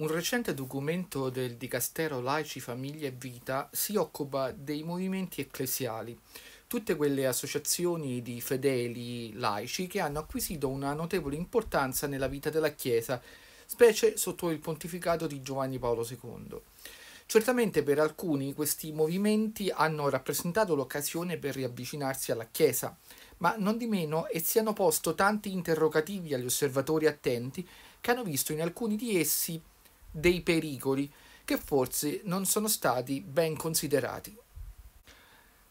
Un recente documento del Dicastero Laici, Famiglia e Vita si occupa dei movimenti ecclesiali, tutte quelle associazioni di fedeli laici che hanno acquisito una notevole importanza nella vita della Chiesa, specie sotto il pontificato di Giovanni Paolo II. Certamente per alcuni questi movimenti hanno rappresentato l'occasione per riavvicinarsi alla Chiesa, ma non di meno essi hanno posto tanti interrogativi agli osservatori attenti che hanno visto in alcuni di essi dei pericoli che forse non sono stati ben considerati.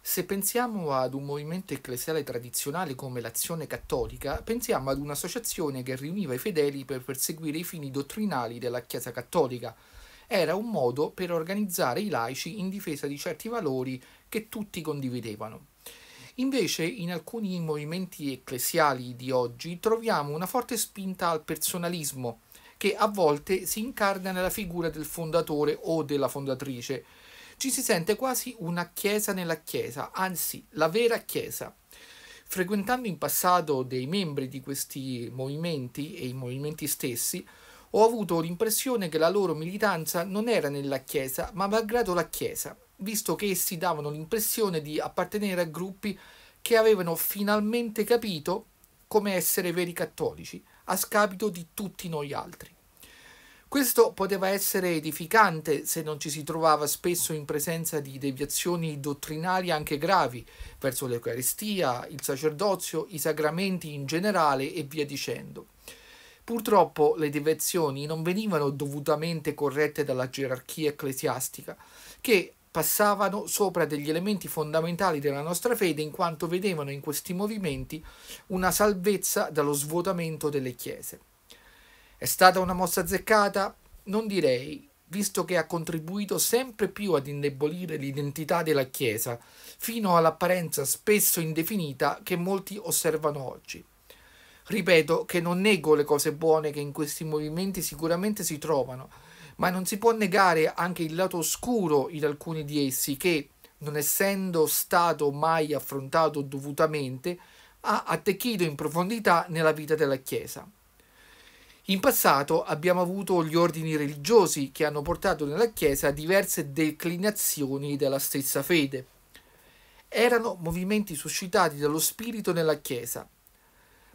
Se pensiamo ad un movimento ecclesiale tradizionale come l'Azione Cattolica, pensiamo ad un'associazione che riuniva i fedeli per perseguire i fini dottrinali della Chiesa Cattolica. Era un modo per organizzare i laici in difesa di certi valori che tutti condividevano. Invece, in alcuni movimenti ecclesiali di oggi troviamo una forte spinta al personalismo, che a volte si incarna nella figura del fondatore o della fondatrice. Ci si sente quasi una chiesa nella chiesa, anzi la vera chiesa. Frequentando in passato dei membri di questi movimenti e i movimenti stessi, ho avuto l'impressione che la loro militanza non era nella Chiesa, ma malgrado la Chiesa, visto che essi davano l'impressione di appartenere a gruppi che avevano finalmente capito come essere veri cattolici, a scapito di tutti noi altri. Questo poteva essere edificante se non ci si trovava spesso in presenza di deviazioni dottrinali anche gravi verso l'Eucaristia, il sacerdozio, i sacramenti in generale e via dicendo. Purtroppo le deviazioni non venivano dovutamente corrette dalla gerarchia ecclesiastica, che passavano sopra degli elementi fondamentali della nostra fede in quanto vedevano in questi movimenti una salvezza dallo svuotamento delle chiese. È stata una mossa azzeccata? Non direi, visto che ha contribuito sempre più ad indebolire l'identità della Chiesa, fino all'apparenza spesso indefinita che molti osservano oggi. Ripeto che non nego le cose buone che in questi movimenti sicuramente si trovano, ma non si può negare anche il lato oscuro in alcuni di essi che, non essendo stato mai affrontato dovutamente, ha attecchito in profondità nella vita della Chiesa. In passato abbiamo avuto gli ordini religiosi che hanno portato nella Chiesa diverse declinazioni della stessa fede. Erano movimenti suscitati dallo Spirito nella Chiesa,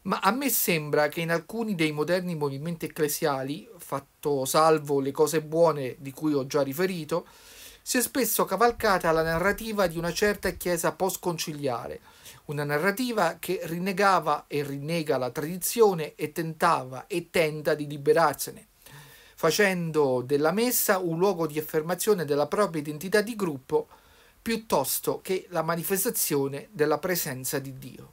ma a me sembra che in alcuni dei moderni movimenti ecclesiali, fatto salvo le cose buone di cui ho già riferito, si è spesso cavalcata la narrativa di una certa chiesa post-conciliare, una narrativa che rinnegava e rinnega la tradizione e tentava e tenta di liberarsene, facendo della messa un luogo di affermazione della propria identità di gruppo piuttosto che la manifestazione della presenza di Dio.